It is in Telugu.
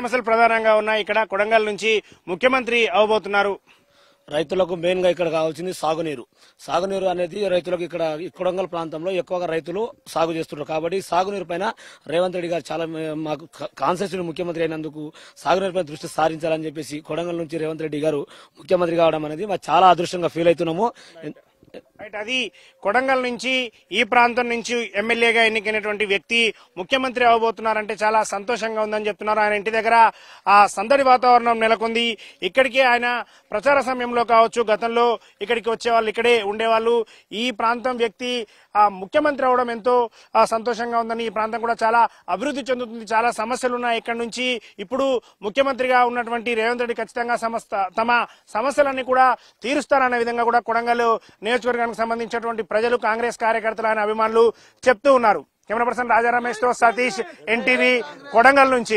సమస్యలు ప్రధానంగా ఉన్నాయి ఇక్కడ కొడంగల్ నుంచి ముఖ్యమంత్రి అవబోతున్నారు రైతులకు మెయిన్ గా ఇక్కడ కావాల్సింది సాగునీరు సాగునీరు అనేది రైతులకు ఇక్కడ కొడంగల్ ప్రాంతంలో ఎక్కువగా రైతులు సాగు చేస్తున్నారు కాబట్టి సాగునీరు పైన రేవంత్ రెడ్డి గారు చాలా మాకు కాన్సెషన్ ముఖ్యమంత్రి అయినందుకు సాగునీరు పైన దృష్టి సారించాలని చెప్పేసి కొడంగల్ నుంచి రేవంత్ రెడ్డి గారు ముఖ్యమంత్రి కావడం అనేది మాకు చాలా అదృష్టంగా ఫీల్ అవుతున్నాము రైట్ అది కొడంగల్ నుంచి ఈ ప్రాంతం నుంచి ఎమ్మెల్యేగా ఎన్నికైనటువంటి వ్యక్తి ముఖ్యమంత్రి అవ్వబోతున్నారంటే చాలా సంతోషంగా ఉందని చెప్తున్నారు ఆయన ఇంటి దగ్గర ఆ సందడి వాతావరణం నెలకొంది ఇక్కడికి ఆయన ప్రచార సమయంలో కావచ్చు గతంలో ఇక్కడికి వచ్చేవాళ్ళు ఇక్కడే ఉండేవాళ్ళు ఈ ప్రాంతం వ్యక్తి ఆ ముఖ్యమంత్రి అవడం ఎంతో సంతోషంగా ఉందని ఈ ప్రాంతం కూడా చాలా అభివృద్ధి చెందుతుంది చాలా సమస్యలు ఉన్నాయి ఇక్కడ నుంచి ఇప్పుడు ముఖ్యమంత్రిగా ఉన్నటువంటి రేవంత్ రెడ్డి ఖచ్చితంగా సమస్త తమ సమస్యలన్నీ కూడా తీరుస్తారనే విధంగా కూడా కొడంగల్ నియోజక నియోజకవర్గానికి సంబంధించినటువంటి ప్రజలు కాంగ్రెస్ కార్యకర్తలు ఆయన అభిమానులు చెప్తూ ఉన్నారు కెమెరా పర్సన్ రాజా రమేష్ తో సతీష్ ఎన్టీవీ కొడంగల్ నుంచి